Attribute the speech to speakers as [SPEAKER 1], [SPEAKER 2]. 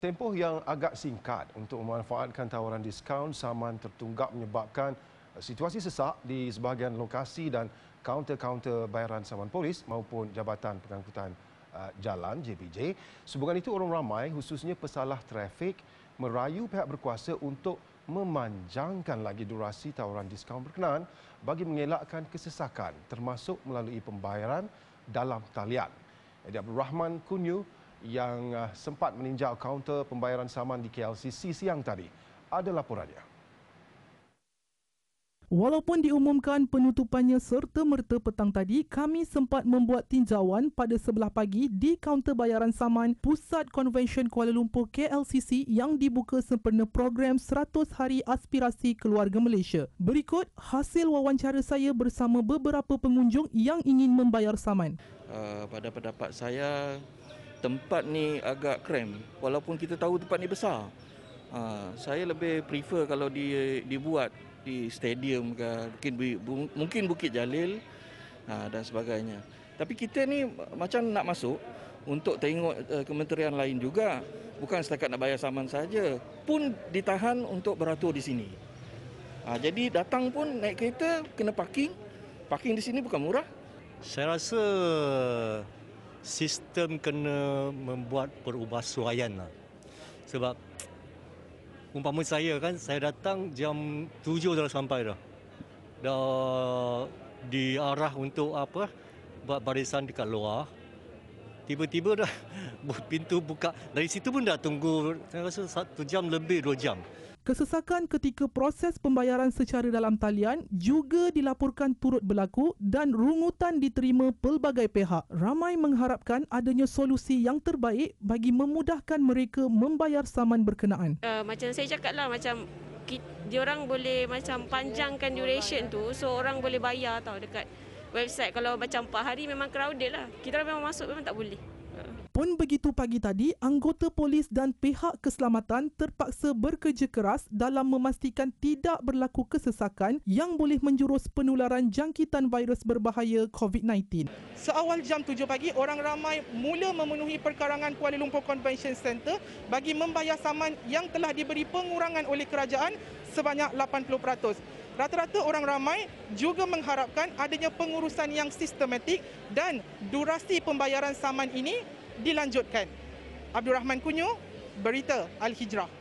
[SPEAKER 1] Tempoh yang agak singkat untuk memanfaatkan tawaran diskaun saman tertunggak menyebabkan eh, situasi sesak di sebahagian lokasi dan kaunter-kaunter bayaran saman polis maupun Jabatan Pengangkutan eh, Jalan JPJ. Sebagian itu orang ramai khususnya pesalah trafik merayu pihak berkuasa untuk memanjangkan lagi durasi tawaran diskaun berkenaan bagi mengelakkan kesesakan termasuk melalui pembayaran dalam talian. Jadi Abdul Rahman Kunyu yang ah, sempat meninjau kaunter pembayaran saman di KLCC siang tadi. Ada laporannya.
[SPEAKER 2] Walaupun diumumkan penutupannya serta merta petang tadi, kami sempat membuat tinjauan pada sebelah pagi di kaunter bayaran saman Pusat konvensyen Kuala Lumpur KLCC yang dibuka sempena program 100 Hari Aspirasi Keluarga Malaysia. Berikut hasil wawancara saya bersama beberapa pengunjung yang ingin membayar saman.
[SPEAKER 3] Uh, pada pendapat saya, tempat ni agak krem walaupun kita tahu tempat ni besar uh, saya lebih prefer kalau di dibuat di stadium ke mungkin bu, mungkin Bukit Jalil uh, dan sebagainya tapi kita ni macam nak masuk untuk tengok uh, kementerian lain juga bukan setakat nak bayar saman saja pun ditahan untuk beratur di sini uh, jadi datang pun naik kereta kena parking parking di sini bukan murah
[SPEAKER 4] saya rasa sistem kena membuat perubahsuaian lah. Sebab umpama saya kan, saya datang jam 7 dah sampai dah. Dah diarah untuk apa, buat barisan dekat luar. Tiba-tiba dah pintu buka. Dari situ pun dah tunggu, saya rasa satu jam lebih, dua jam.
[SPEAKER 2] Kesesakan ketika proses pembayaran secara dalam talian juga dilaporkan turut berlaku dan rungutan diterima pelbagai pihak. Ramai mengharapkan adanya solusi yang terbaik bagi memudahkan mereka membayar saman berkenaan.
[SPEAKER 5] Uh, macam saya cakap lah, macam dia orang boleh macam panjangkan duration tu so orang boleh bayar tau dekat website. Kalau macam 4 hari memang crowded lah. Kita memang masuk memang tak boleh.
[SPEAKER 2] Walaupun begitu pagi tadi, anggota polis dan pihak keselamatan terpaksa bekerja keras dalam memastikan tidak berlaku kesesakan yang boleh menjurus penularan jangkitan virus berbahaya COVID-19. Seawal jam 7 pagi, orang ramai mula memenuhi perkarangan Kuala Lumpur Convention Center bagi membayar saman yang telah diberi pengurangan oleh kerajaan sebanyak 80%. Rata-rata orang ramai juga mengharapkan adanya pengurusan yang sistematik dan durasi pembayaran saman ini dilanjutkan. Abdul Rahman Kunyu, Berita Al-Hijrah.